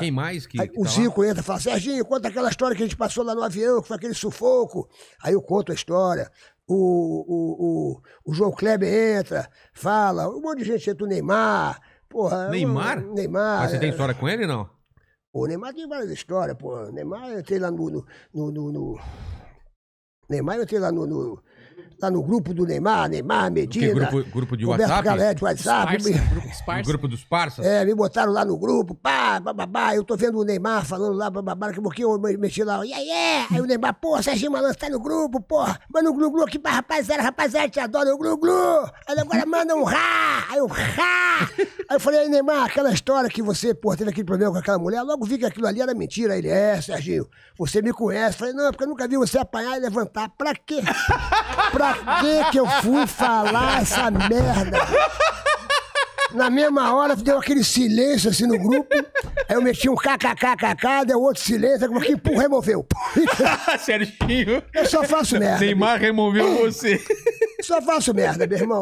Quem mais que. Aí, que o tá Zico lá? entra e fala: Serginho, conta aquela história que a gente passou lá no avião, que foi aquele sufoco. Aí eu conto a história. O, o, o, o João Kleber entra, fala, um monte de gente entra, o Neymar. Porra, é Neymar? Eu, Neymar. Mas você tem é. história com ele não? O Neymar tem várias histórias, porra. Neymar eu entrei lá no. no, no, no, Neymar eu entrei lá no, no Tá no grupo do Neymar, Neymar, Medina. grupo, grupo de Roberto WhatsApp? Galete, WhatsApp. Esparsa, me... grupo, esparsa. grupo dos parças? É, me botaram lá no grupo, pá, bababá. Eu tô vendo o Neymar falando lá, bababá, que porque eu mexi lá, e aí, é, aí o Neymar, pô, Serginho Malandro tá no grupo, pô, Manda um glu-glu aqui pra rapaziada, rapaziada, te adoro, o glu-glu. Aí agora manda um rá, aí um rá. Aí eu falei, Neymar, aquela história que você, pô, teve aquele problema com aquela mulher, logo vi que aquilo ali era mentira. Aí ele, é, Serginho, você me conhece. Eu falei, não, é porque eu nunca vi você apanhar e levantar. Pra quê? pra pra que que eu fui falar essa merda? Na mesma hora deu aquele silêncio assim no grupo. Aí eu meti um kkkkk, deu outro silêncio, como que pum, removeu. Serginho. Eu só faço merda. Neymar removeu você. Só faço merda, meu irmão.